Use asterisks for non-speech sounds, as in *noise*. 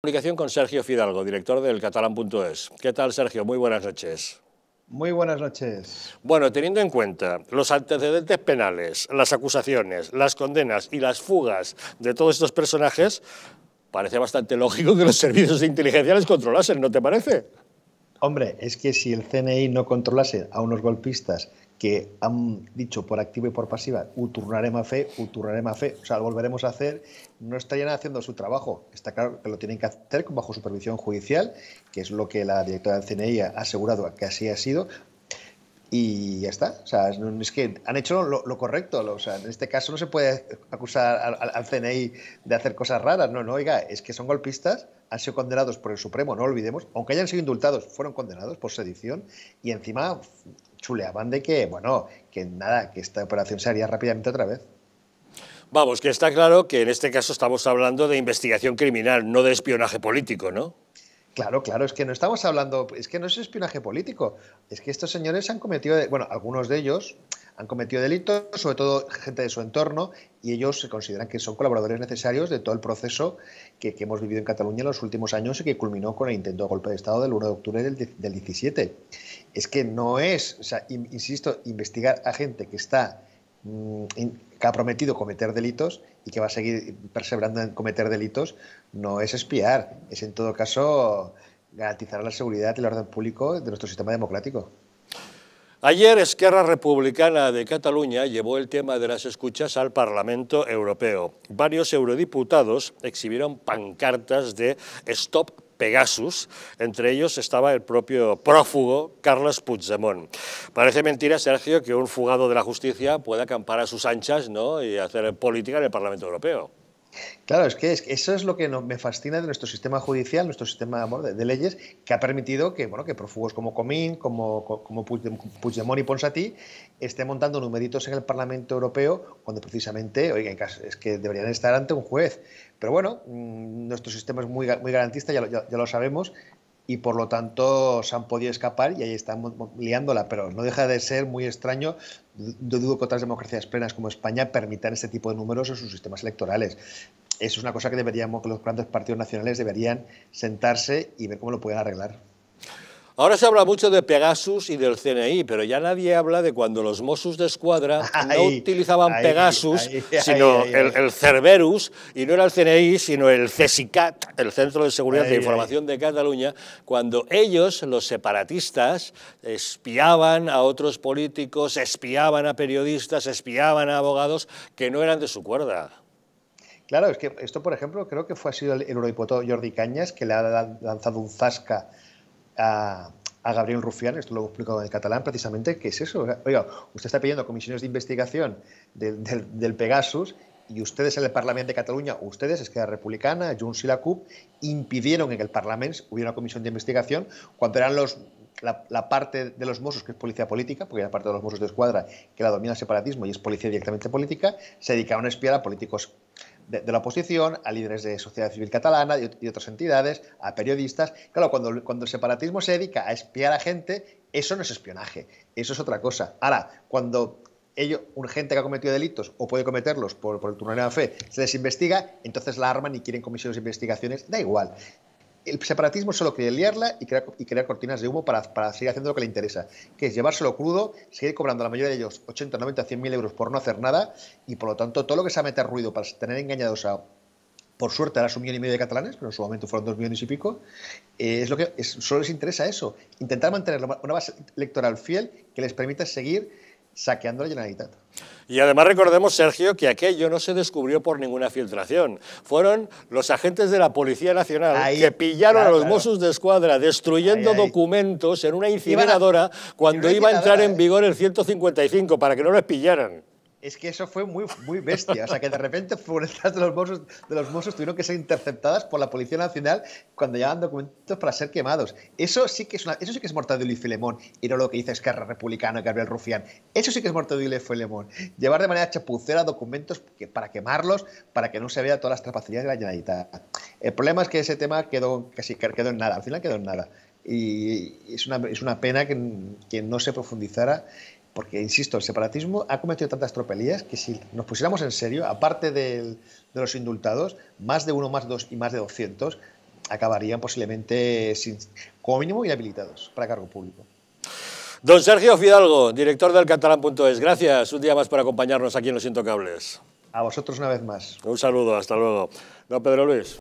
Comunicación con Sergio Fidalgo, director del catalán.es. ¿Qué tal, Sergio? Muy buenas noches. Muy buenas noches. Bueno, teniendo en cuenta los antecedentes penales, las acusaciones, las condenas y las fugas de todos estos personajes, parece bastante lógico que los servicios de controlasen, ¿no te parece? Hombre, es que si el CNI no controlase a unos golpistas que han dicho por activa y por pasiva, uturnaremos a fe, uturnaremos a fe, o sea, lo volveremos a hacer, no estarían haciendo su trabajo. Está claro que lo tienen que hacer bajo supervisión judicial, que es lo que la directora del CNI ha asegurado que así ha sido, y ya está. O sea, es que han hecho lo, correcto. o sea, en este caso no se puede acusar al, al, CNI de hacer cosas raras. No, no, oiga, es que son golpistas, han sido condenados por el Supremo, no olvidemos, aunque hayan sido indultados, fueron condenados por sedición y encima chuleaban de que, bueno, que nada, que esta operación se haría rápidamente otra vez. Vamos, que está claro que en este caso estamos hablando de investigación criminal, no de espionaje político, ¿no? Claro, claro, es que no estamos hablando, es que no es espionaje político, es que estos señores han cometido, bueno, algunos de ellos han cometido delitos, sobre todo gente de su entorno, y ellos se consideran que son colaboradores necesarios de todo el proceso que, hemos vivido en Cataluña en los últimos años y que culminó con el intento de golpe de Estado del 1 de octubre del, 17. Es que no es, o sea, insisto, investigar a gente que está Mm, que ha prometido cometer delitos y que va a seguir perseverando en cometer delitos, no es espiar, es en todo caso garantizar la seguridad y el orden público de nuestro sistema democrático. Ayer Esquerra Republicana de Cataluña llevó el tema de las escuchas al Parlamento Europeo. Varios eurodiputados exhibieron pancartas de Stop Pegasus, entre ellos estaba el propio prófugo Carlos Puigdemont. Parece mentira, Sergio, que un fugado de la justicia pueda acampar a sus anchas ¿no? y hacer política en el Parlamento Europeo. Claro, es que eso es lo que me fascina de nuestro sistema judicial, nuestro sistema de, leyes, que ha permitido que, bueno, que profugos como Comín, como, como Puigdemont y Ponsatí estén montando numeritos en el Parlamento Europeo cuando precisamente, oiga, es que deberían estar ante un juez. Pero bueno, mm, nuestro sistema es muy, muy garantista, ya lo sabemos, y por lo tanto se han podido escapar y ahí están liándola, pero no deja de ser muy extraño. de dudo que otras democracias plenas como España permitan este tipo de números en sus sistemas electorales. Eso es una cosa que deberíamos, que los grandes partidos nacionales deberían sentarse y ver cómo lo pueden arreglar. Ahora se habla mucho de Pegasus y del CNI, pero ya nadie habla de cuando los Mossos de Escuadra *laughs* no utilizaban Pegasus, sino el, Cerberus, y no era el CNI, sino el CESICAT, el Centro de Seguridad de Información de Cataluña, cuando ellos, los separatistas, espiaban a otros políticos, espiaban a periodistas, espiaban a abogados que no eran de su cuerda. Claro, es que esto, por ejemplo, creo que fue ha sido el eurodiputado Jordi Cañas que le ha lanzado un zasca a, Gabriel Rufián, esto lo he explicado en el catalán precisamente, que es eso. Oiga, usted está pidiendo comisiones de investigación del, Pegasus y ustedes en el Parlamento de Cataluña, ustedes, Esquerra Republicana, Junts y la CUP, impidieron que en el Parlamento hubiera una comisión de investigación cuando eran los, la, parte de los Mossos, que es policía política, porque la parte de los Mossos de Escuadra, que la domina el separatismo y es policía directamente política, se dedicaron a espiar a políticos de, la oposición, a líderes de sociedad civil catalana y, otras entidades, a periodistas. Claro, cuando, cuando el separatismo se dedica a espiar a gente, eso no es espionaje, eso es otra cosa. Ahora, cuando ello, un gente que ha cometido delitos o puede cometerlos por, por el turno de la fe, se les investiga, entonces la arman y quieren comisiones de investigaciones, da igual el separatismo solo quiere liarla y crear, cortinas de humo para, seguir haciendo lo que le interesa, que es llevárselo crudo, seguir cobrando a la mayoría de ellos 80, 90, 100 mil euros por no hacer nada y por lo tanto todo lo que sea meter ruido para tener engañados a, por suerte a un millón y medio de catalanes, pero en su momento fueron dos millones y pico, eh, es lo que solo les interesa eso, intentar mantener una base electoral fiel que les permita seguir saqueando la Generalitat. Y además recordemos, Sergio, que aquello no se descubrió por ninguna filtración. Fueron los agentes de la Policía Nacional que pillaron a los mosos Mossos de Escuadra destruyendo documentos en una incineradora cuando iba a entrar en vigor el 155 para que no los pillaran. Es que eso fue muy, muy bestia. O sea, que de repente fueron de los mosos, de los mozos tuvieron que ser interceptadas por la Policía Nacional cuando llevaban documentos para ser quemados. Eso sí que es, una, eso sí que es Mortadelo y Filemón, y no lo que dice Esquerra Republicana, Gabriel Rufián. Eso sí que es Mortadelo y Filemón. Llevar de manera chapucera documentos para quemarlos, para que no se vea todas las trapacerías de la llenadita. El problema es que ese tema quedó, casi, quedó en nada, al final quedó en nada. Y es una, pena que no se profundizara porque, insisto, el separatismo ha cometido tantas tropelías que si nos pusiéramos en serio, aparte de los indultados, más de uno, más dos y más de 200 acabarían posiblemente, sin, como mínimo, inhabilitados para cargo público. Don Sergio Fidalgo, director del catalán.es, gracias un día más por acompañarnos aquí en Los Intocables. A vosotros una vez más. Un saludo, hasta luego. Don Pedro Luis.